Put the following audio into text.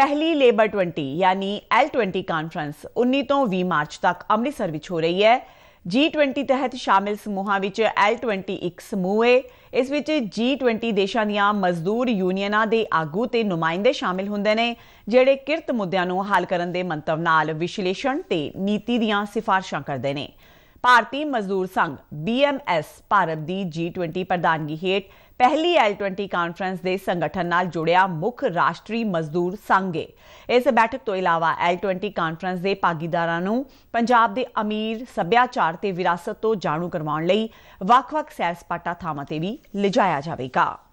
ਪਹਿਲੀ ਲੇਬਰ 20 ਯਾਨੀ L20 conference 19 ਤੋਂ 20 ਮਾਰਚ ਤੱਕ ਅੰਮ੍ਰਿਤਸਰ ਵਿੱਚ ਹੋ ਰਹੀ ਹੈ G20 ਤਹਿਤ ਸ਼ਾਮਿਲ ਸਮੂਹਾਂ ਵਿੱਚ L20 ਇੱਕ ਸਮੂਹ ਹੈ ਇਸ ਵਿੱਚ G20 ਦੇਸ਼ਾਂ ਦੀਆਂ ਮਜ਼ਦੂਰ ਯੂਨੀਅਨਾਂ ਦੇ ਆਗੂ ਤੇ ਨੁਮਾਇੰਦੇ ਸ਼ਾਮਿਲ ਹੁੰਦੇ ਨੇ ਜਿਹੜੇ ਕਿਰਤ ਮੁੱਦਿਆਂ ਨੂੰ ਹੱਲ ਕਰਨ ਦੇ ਮੰਤਵ ਨਾਲ ਵਿਸ਼ਲੇਸ਼ਣ ਤੇ ਨੀਤੀ ਦੀਆਂ ਸਿਫਾਰਸ਼ਾਂ ਕਰਦੇ ਨੇ ਭਾਰਤੀ ਮਜ਼ਦੂਰ ਸੰਘ BMS ਭਾਰਤ ਦੀ G20 ਪ੍ਰਧਾਨਗੀ ਹੇਠ ਪਹਿਲੀ L20 ਕਾਨਫਰੰਸ ਦੇ ਸੰਗਠਨ ਨਾਲ ਜੁੜਿਆ ਮੁੱਖ ਰਾਸ਼ਟਰੀ ਮਜ਼ਦੂਰ ਸੰਘ ਹੈ ਇਸ ਬੈਠਕ ਤੋਂ ਇਲਾਵਾ L20 ਕਾਨਫਰੰਸ ਦੇ ਭਾਗੀਦਾਰਾਂ ਨੂੰ ਪੰਜਾਬ ਦੇ ਅਮੀਰ ਸੱਭਿਆਚਾਰ ਤੇ ਵਿਰਾਸਤ ਤੋਂ ਜਾਣੂ ਕਰਵਾਉਣ ਲਈ ਵੱਖ-ਵੱਖ ਸੈਰ ਸਪਾਟਾ ਥਾਵਾਂ ਤੇ ਵੀ ਲਿਜਾਇਆ ਜਾਵੇਗਾ